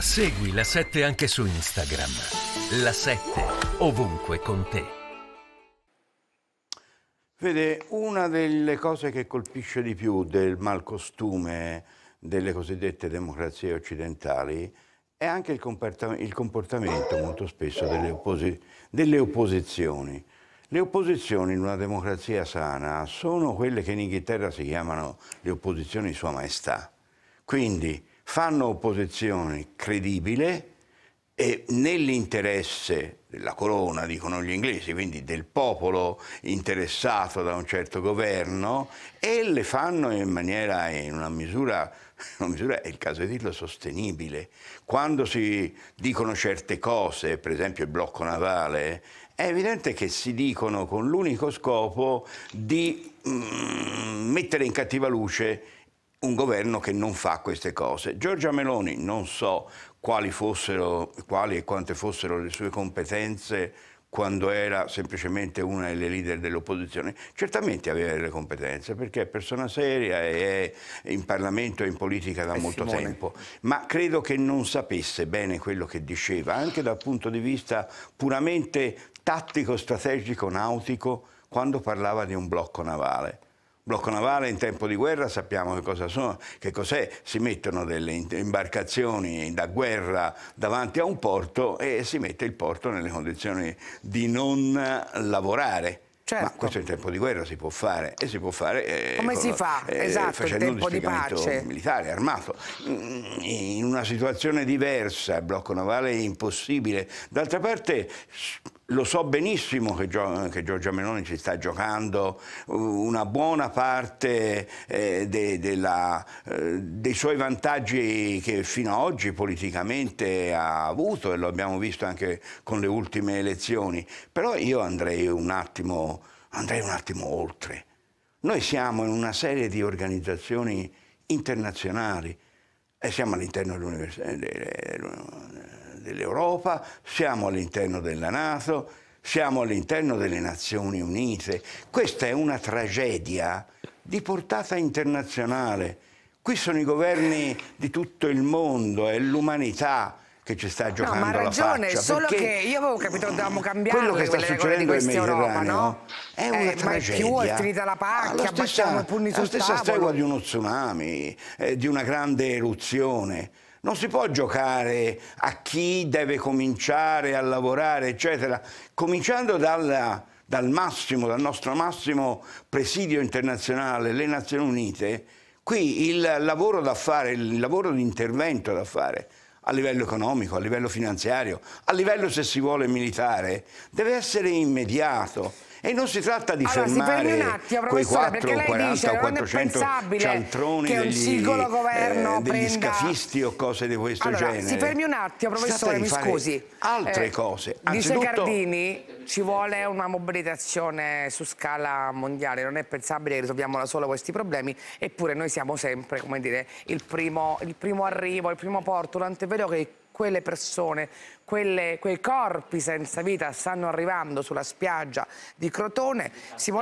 Segui la 7 anche su Instagram. La 7 ovunque con te. Vede, una delle cose che colpisce di più del malcostume delle cosiddette democrazie occidentali è anche il, comportamento, il comportamento molto spesso delle, opposi delle opposizioni. Le opposizioni in una democrazia sana sono quelle che in Inghilterra si chiamano le opposizioni Sua Maestà. Quindi fanno opposizione credibile e nell'interesse della corona, dicono gli inglesi, quindi del popolo interessato da un certo governo, e le fanno in maniera, in una misura, una misura è il caso di dirlo, sostenibile. Quando si dicono certe cose, per esempio il blocco navale, è evidente che si dicono con l'unico scopo di mm, mettere in cattiva luce un governo che non fa queste cose. Giorgia Meloni, non so quali, fossero, quali e quante fossero le sue competenze quando era semplicemente una delle leader dell'opposizione, certamente aveva delle competenze perché è persona seria e è in Parlamento e in politica da e molto Simone. tempo, ma credo che non sapesse bene quello che diceva, anche dal punto di vista puramente tattico, strategico, nautico, quando parlava di un blocco navale blocco navale in tempo di guerra sappiamo che cosa sono, che cos'è, si mettono delle imbarcazioni da guerra davanti a un porto e si mette il porto nelle condizioni di non lavorare. Certo. Ma questo in tempo di guerra si può fare e si può fare eh, come con, si fa? Eh, esatto, facendo tempo un dispiegamento di militare armato. Mm, in una situazione diversa, il blocco navale è impossibile. D'altra parte lo so benissimo che, Gio- che Giorgia Meloni si sta giocando una buona parte eh, de- de eh, dei suoi vantaggi che fino ad oggi politicamente ha avuto e lo abbiamo visto anche con le ultime elezioni, però io andrei un attimo, andrei un attimo oltre. Noi siamo in una serie di organizzazioni internazionali e siamo all'interno dell'università dell'Europa, siamo all'interno della Nato, siamo all'interno delle Nazioni Unite. Questa è una tragedia di portata internazionale. Qui sono i governi di tutto il mondo, è l'umanità che ci sta giocando no, ma ragione, faccia, solo che io avevo capito che dovevamo cambiare quello che sta succedendo in Mediterraneo no? è eh, una eh, tragedia. Ma più oltre dalla pacchia, ah, la stessa, la stessa tavolo. stregua di uno tsunami, eh, di una grande eruzione. Non si può giocare a chi deve cominciare a lavorare, eccetera, cominciando dalla, dal massimo, dal nostro massimo presidio internazionale, le Nazioni Unite, qui il lavoro da fare, il lavoro di intervento da fare a livello economico, a livello finanziario, a livello se si vuole militare, deve essere immediato e non si tratta di allora, fermare un quei 4, 40 o 400 cialtroni che un singolo degli, eh, governo eh, degli prenda... scafisti o cose di questo allora, genere. Si fermi un attimo, professore, mi scusi. Altre eh, cose. Anzitutto... Dice Cardini ci vuole una mobilitazione su scala mondiale, non è pensabile che risolviamo da solo questi problemi, eppure noi siamo sempre, come dire, il primo, il primo arrivo, il primo porto, vero che quelle persone, quelle, quei corpi senza vita stanno arrivando sulla spiaggia di Crotone. Simone